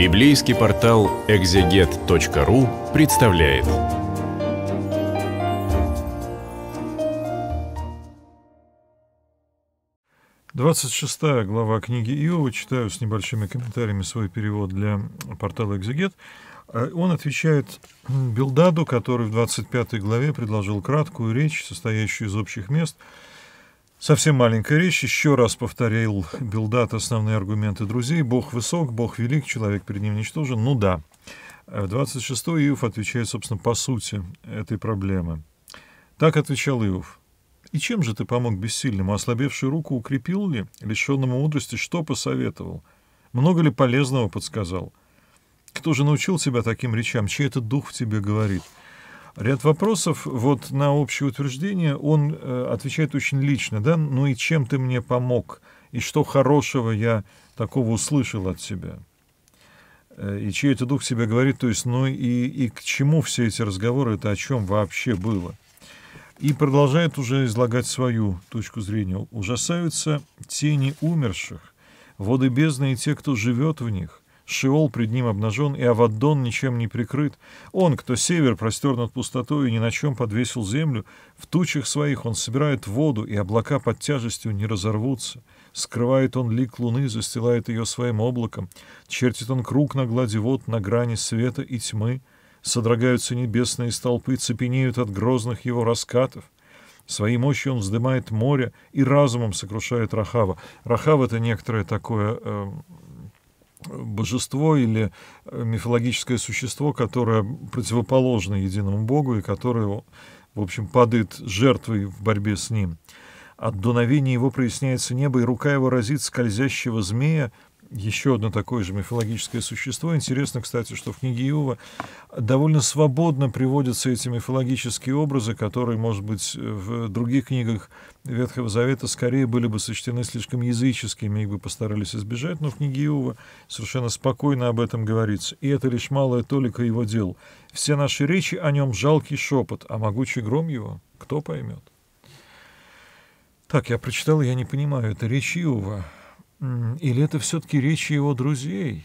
Библейский портал экзегет.ру представляет. Двадцать шестая глава книги Иова. Читаю с небольшими комментариями свой перевод для портала «Экзегет». Э, он отвечает Билдаду, который в двадцать пятой главе предложил краткую речь, состоящую из общих мест – Совсем маленькая речь, еще раз повторил Билдат основные аргументы друзей. Бог высок, Бог велик, человек перед ним ничтожен. Ну да. 26-й э, Иов отвечает, собственно, по сути этой проблемы. Так отвечал Иов. «И чем же ты помог бессильному? Ослабевшую руку укрепил ли? Лишенному мудрости что посоветовал? Много ли полезного подсказал? Кто же научил тебя таким речам? Чей этот дух в тебе говорит? Ряд вопросов вот на общее утверждение он э, отвечает очень лично, да, ну и чем ты мне помог, и что хорошего я такого услышал от тебя. Э, и чей это дух себе говорит, то есть, ну и, и к чему все эти разговоры, это о чем вообще было. И продолжает уже излагать свою точку зрения. Ужасаются тени умерших, воды бездны и те, кто живет в них, Шиол пред ним обнажен, и Аваддон ничем не прикрыт. Он, кто север простер над пустотою и ни на чем подвесил землю, в тучах своих он собирает воду, и облака под тяжестью не разорвутся. Скрывает он лик луны, застилает ее своим облаком. Чертит он круг на глади вод, на грани света и тьмы. Содрогаются небесные столпы, цепенеют от грозных его раскатов. Своей мощью он вздымает море и разумом сокрушает Рахава. Рахава это некоторое такое... Э, божество или э, мифологическое существо, которое противоположно единому Богу и которое, в общем, падает жертвой в борьбе с ним. От дуновения его проясняется небо, и рука его разит скользящего змея, еще одно такое же мифологическое существо. Интересно, кстати, что в книге Иова довольно свободно приводятся эти мифологические образы, которые, может быть, в других книгах Ветхого Завета скорее были бы сочтены слишком языческими, их бы постарались избежать, но в книге Иова совершенно спокойно об этом говорится. И это лишь малая толика его дел. Все наши речи о нем жалкий шепот, а могучий гром его кто поймет? Так, я прочитал, я не понимаю, это речь Иова. Или это все-таки речи его друзей?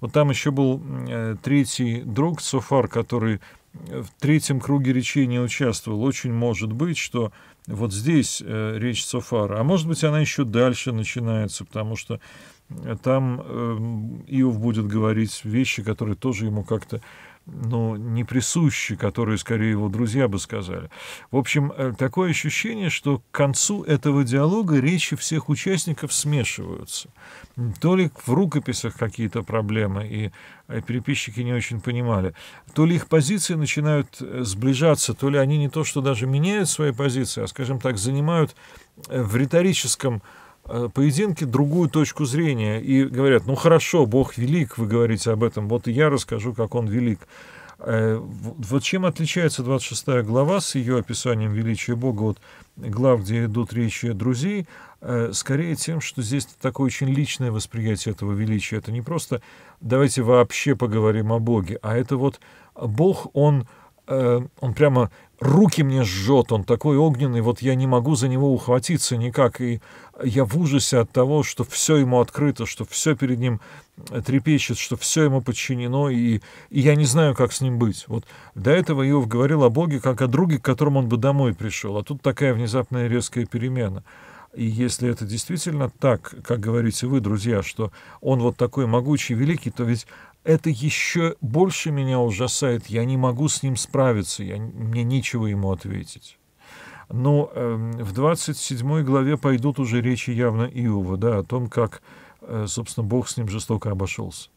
Вот там еще был э, третий друг Софар, который э, в третьем круге речи не участвовал. Очень может быть, что вот здесь э, речь Софара. А может быть, она еще дальше начинается, потому что там э, Иов будет говорить вещи, которые тоже ему как-то ну, не присущи, которые скорее его друзья бы сказали. В общем, э, такое ощущение, что к концу этого диалога речи всех участников смешиваются. То ли в рукописях какие-то проблемы, и э, переписчики не очень понимали, то ли их позиции начинают сближаться, то ли они не то, что даже меняют свои позиции, а, скажем так, занимают в риторическом Э, поединки другую точку зрения и говорят, ну хорошо, Бог велик, вы говорите об этом, вот и я расскажу, как Он велик. Э, вот чем отличается 26 глава с ее описанием величия Бога от глав, где идут речи друзей, э, скорее тем, что здесь такое очень личное восприятие этого величия. Это не просто «давайте вообще поговорим о Боге», а это вот Бог, Он Э, он прямо руки мне жжет, он такой огненный, вот я не могу за него ухватиться никак, и я в ужасе от того, что все ему открыто, что все перед ним э, трепещет, что все ему подчинено, и, и я не знаю, как с ним быть. Вот до этого Иов говорил о Боге как о друге, к которому он бы домой пришел, а тут такая внезапная резкая перемена. И если это действительно так, как говорите вы, друзья, что он вот такой могучий, великий, то ведь это еще больше меня ужасает. Я не могу с ним справиться, я, мне нечего ему ответить. Но э, в 27 главе пойдут уже речи явно Иова, да, о том, как, э, собственно, Бог с ним жестоко обошелся.